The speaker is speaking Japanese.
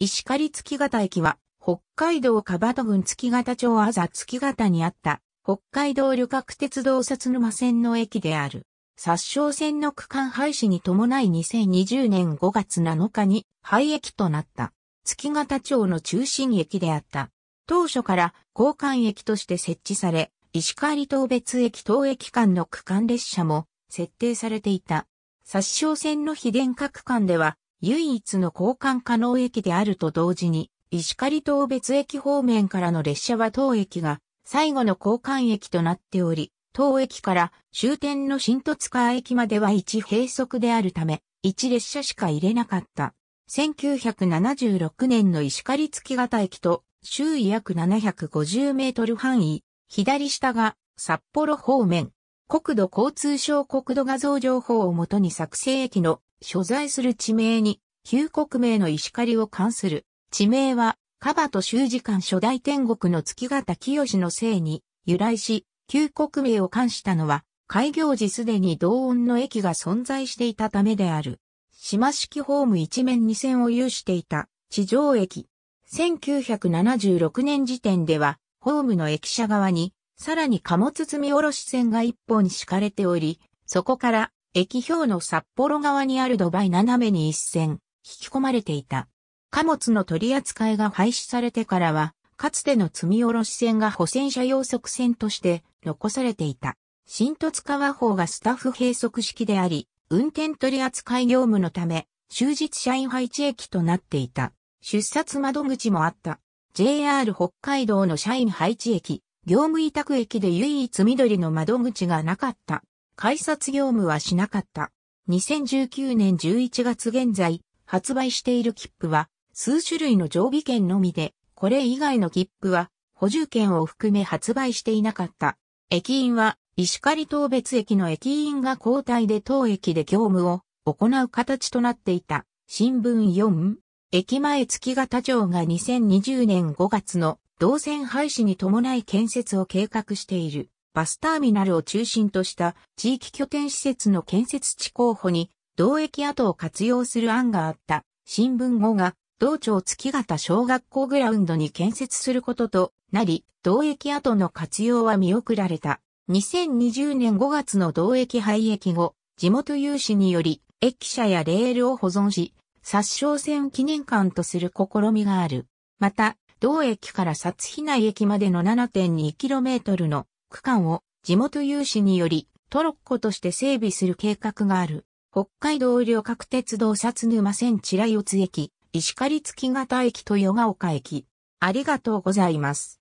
石狩月形駅は、北海道蒲戸郡月形町あざ月形にあった、北海道旅客鉄道札沼線の駅である。殺傷線の区間廃止に伴い2020年5月7日に廃駅となった。月形町の中心駅であった。当初から交換駅として設置され、石狩東別駅東駅間の区間列車も設定されていた。殺傷線の非電化区間では唯一の交換可能駅であると同時に、石狩島別駅方面からの列車は当駅が最後の交換駅となっており、当駅から終点の新戸塚駅までは1閉塞であるため、1列車しか入れなかった。1976年の石狩月型駅と周囲約750メートル範囲、左下が札幌方面、国土交通省国土画像情報をもとに作成駅の所在する地名に、旧国名の石狩を関する。地名は、カバと修士官初代天国の月形清の姓に由来し、旧国名を冠したのは、開業時すでに同音の駅が存在していたためである。島式ホーム一面二線を有していた地上駅。1976年時点では、ホームの駅舎側に、さらに貨物積み下ろし線が一本敷かれており、そこから駅表の札幌側にあるドバイ斜めに一線、引き込まれていた。貨物の取り扱いが廃止されてからは、かつての積み下ろし線が保線車用側線として残されていた。新十津川法がスタッフ閉塞式であり、運転取り扱い業務のため、終日社員配置駅となっていた。出札窓口もあった。JR 北海道の社員配置駅、業務委託駅で唯一緑の窓口がなかった。改札業務はしなかった。2019年11月現在、発売している切符は、数種類の常備券のみで、これ以外の切符は、補充券を含め発売していなかった。駅員は、石狩東別駅の駅員が交代で当駅で業務を行う形となっていた。新聞4、駅前月形町が2020年5月の動線廃止に伴い建設を計画している。バスターミナルを中心とした地域拠点施設の建設地候補に、同駅跡を活用する案があった新聞後が、道庁月形小学校グラウンドに建設することとなり、同駅跡の活用は見送られた。2020年5月の同駅廃駅後、地元有志により、駅舎やレールを保存し、殺傷戦記念館とする試みがある。また、同駅から札比内駅までの 7.2km の区間を地元有志によりトロッコとして整備する計画がある。北海道旅客鉄道薩沼線千良四駅、石狩月形駅とヨガ岡駅。ありがとうございます。